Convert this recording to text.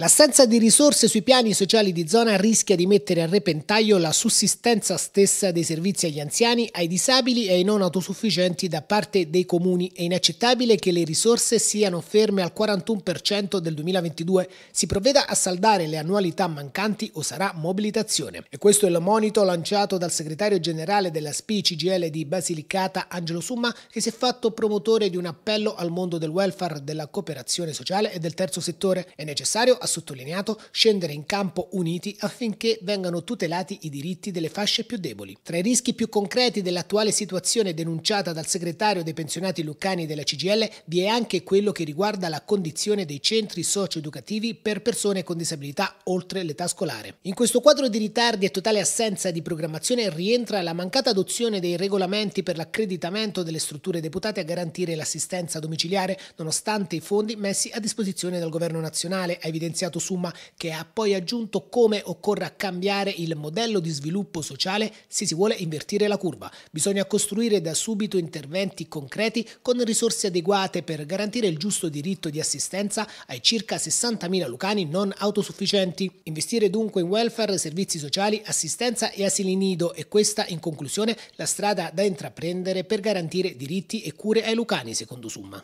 L'assenza di risorse sui piani sociali di zona rischia di mettere a repentaglio la sussistenza stessa dei servizi agli anziani, ai disabili e ai non autosufficienti da parte dei comuni. È inaccettabile che le risorse siano ferme al 41% del 2022. Si provveda a saldare le annualità mancanti o sarà mobilitazione. E questo è l'omonito lanciato dal segretario generale della SPI CGL di Basilicata, Angelo Summa, che si è fatto promotore di un appello al mondo del welfare, della cooperazione sociale e del terzo settore. È necessario sottolineato, scendere in campo uniti affinché vengano tutelati i diritti delle fasce più deboli. Tra i rischi più concreti dell'attuale situazione denunciata dal segretario dei pensionati lucani della CGL vi è anche quello che riguarda la condizione dei centri socioeducativi per persone con disabilità oltre l'età scolare. In questo quadro di ritardi e totale assenza di programmazione rientra la mancata adozione dei regolamenti per l'accreditamento delle strutture deputate a garantire l'assistenza domiciliare, nonostante i fondi messi a disposizione dal governo nazionale, ha evidenziato licenziato Summa che ha poi aggiunto come occorra cambiare il modello di sviluppo sociale se si vuole invertire la curva. Bisogna costruire da subito interventi concreti con risorse adeguate per garantire il giusto diritto di assistenza ai circa 60.000 lucani non autosufficienti. Investire dunque in welfare, servizi sociali, assistenza e asili nido e questa in conclusione la strada da intraprendere per garantire diritti e cure ai lucani secondo Summa.